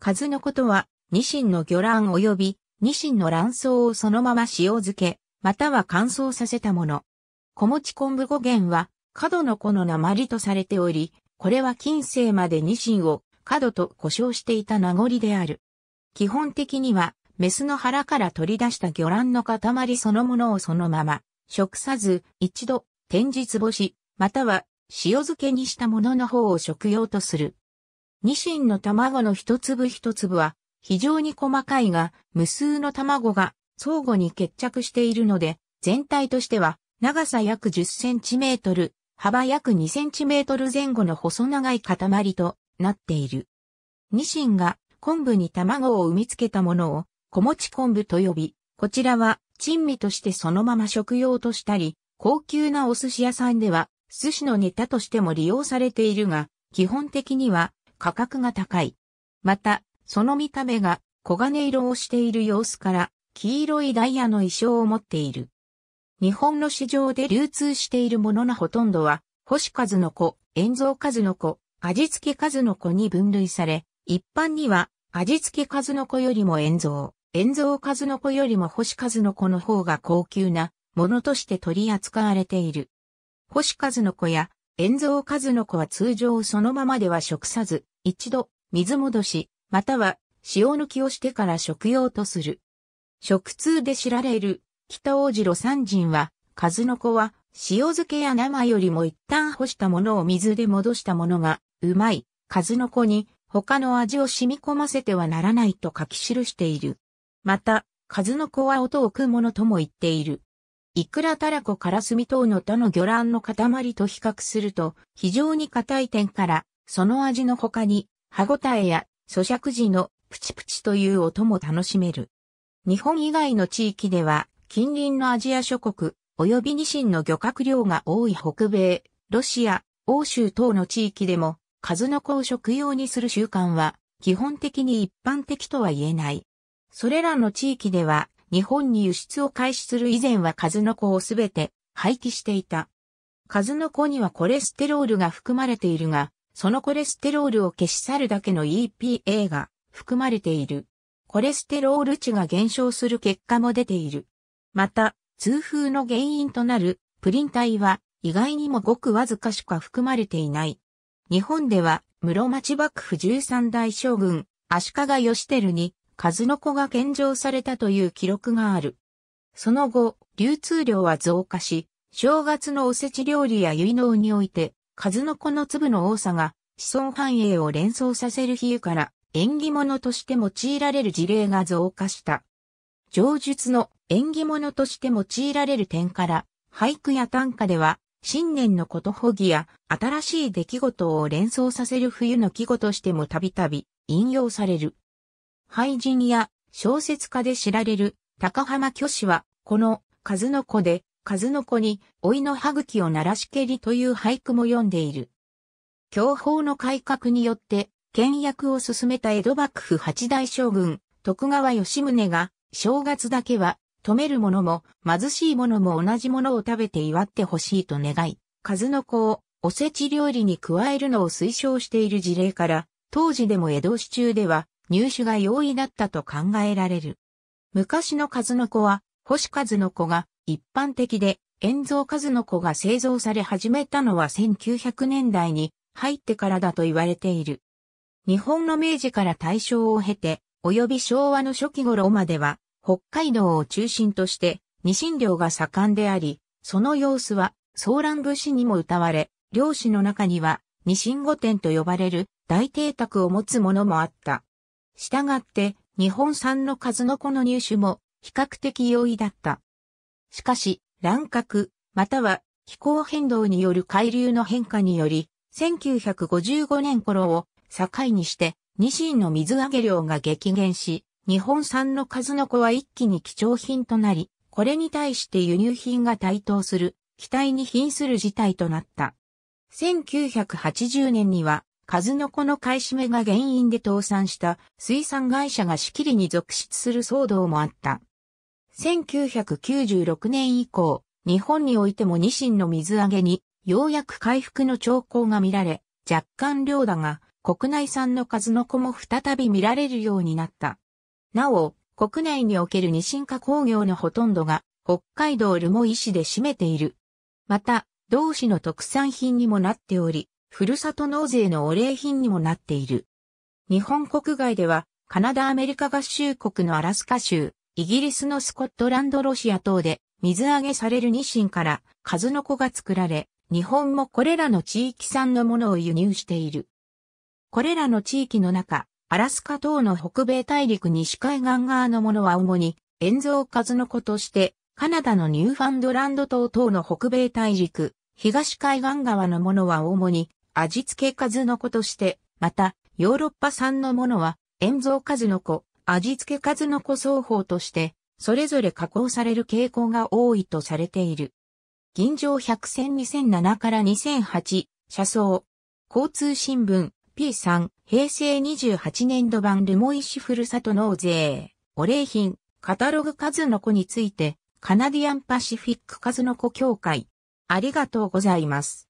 数のことは、ニシンの魚卵及び、ニシンの卵巣をそのまま塩漬け、または乾燥させたもの。小餅昆布語源は、角の子の鉛とされており、これは近世までニシンを角と呼称していた名残である。基本的には、メスの腹から取り出した魚卵の塊そのものをそのまま、食さず、一度、天日干し、または塩漬けにしたものの方を食用とする。ニシンの卵の一粒一粒は非常に細かいが、無数の卵が相互に決着しているので、全体としては長さ約10センチメートル、幅約2センチメートル前後の細長い塊となっている。ニシンが昆布に卵を産みつけたものを小餅昆布と呼び、こちらは珍味としてそのまま食用としたり、高級なお寿司屋さんでは寿司のネタとしても利用されているが、基本的には価格が高い。また、その見た目が黄金色をしている様子から、黄色いダイヤの意匠を持っている。日本の市場で流通しているもののほとんどは、星数の子、塩蔵数の子、味付け数の子に分類され、一般には、味付け数の子よりも塩蔵、塩蔵数の子よりも星数の子の方が高級なものとして取り扱われている。星数の子や塩蔵数の子は通常そのままでは食さず、一度、水戻し、または、塩抜きをしてから食用とする。食通で知られる、北大路魯山人は、数の子は、塩漬けや生よりも一旦干したものを水で戻したものが、うまい、数の子に、他の味を染み込ませてはならないと書き記している。また、数の子は音を食うものとも言っている。イクラタラコカラスミ等の他の魚卵の塊と比較すると、非常に硬い点から、その味の他に、歯ごたえや咀嚼時のプチプチという音も楽しめる。日本以外の地域では、近隣のアジア諸国、及びニシンの漁獲量が多い北米、ロシア、欧州等の地域でも、数の子を食用にする習慣は、基本的に一般的とは言えない。それらの地域では、日本に輸出を開始する以前は数の子をすべて廃棄していた。数の子にはコレステロールが含まれているが、そのコレステロールを消し去るだけの EPA が含まれている。コレステロール値が減少する結果も出ている。また、痛風の原因となるプリン体は意外にもごくわずかしか含まれていない。日本では室町幕府13代将軍足利義輝に数の子が献上されたという記録がある。その後、流通量は増加し、正月のおせち料理や結納において、数の子の粒の多さが子孫繁栄を連想させる比喩から縁起物として用いられる事例が増加した。上述の縁起物として用いられる点から、俳句や短歌では、新年のことほぎや新しい出来事を連想させる冬の季語としてもたびたび引用される。俳人や小説家で知られる高浜虚子は、この数の子で数の子に、老いの歯茎を鳴らしけりという俳句も読んでいる。教法の改革によって、倹約を進めた江戸幕府八大将軍、徳川吉宗が、正月だけは、止める者も、貧しい者も同じものを食べて祝ってほしいと願い、数の子を、おせち料理に加えるのを推奨している事例から、当時でも江戸市中では、入手が容易だったと考えられる。昔の数の子は、星数の子が一般的で、塩蔵数の子が製造され始めたのは1900年代に入ってからだと言われている。日本の明治から大正を経て、及び昭和の初期頃までは、北海道を中心として、ニシン漁が盛んであり、その様子は、ソ武節にも歌われ、漁師の中には、ニシン御殿と呼ばれる大邸宅を持つものもあった。したがって、日本産の数の子の入手も比較的容易だった。しかし、乱獲、または気候変動による海流の変化により、1955年頃を境にして、ニシンの水揚げ量が激減し、日本産の数の子は一気に貴重品となり、これに対して輸入品が台頭する、期待に瀕する事態となった。1980年には、数の子の買い占めが原因で倒産した水産会社が仕切りに続出する騒動もあった。1996年以降、日本においてもニシンの水揚げに、ようやく回復の兆候が見られ、若干量だが、国内産の数の子も再び見られるようになった。なお、国内におけるニシン化工業のほとんどが、北海道留萌市で占めている。また、同市の特産品にもなっており、ふるさと納税のお礼品にもなっている。日本国外では、カナダアメリカ合衆国のアラスカ州、イギリスのスコットランドロシア等で水揚げされるニシンから数の子が作られ、日本もこれらの地域産のものを輸入している。これらの地域の中、アラスカ等の北米大陸西海岸側のものは主に塩蔵数の子として、カナダのニューファンドランド島等の北米大陸、東海岸側のものは主に味付け数の子として、また、ヨーロッパ産のものは塩蔵数の子、味付け数の個奏法として、それぞれ加工される傾向が多いとされている。銀城百戦2007から2008、車窓。交通新聞、P3、平成28年度版留萌市ふるさと納税。お礼品、カタログ数の子について、カナディアンパシフィック数の子協会。ありがとうございます。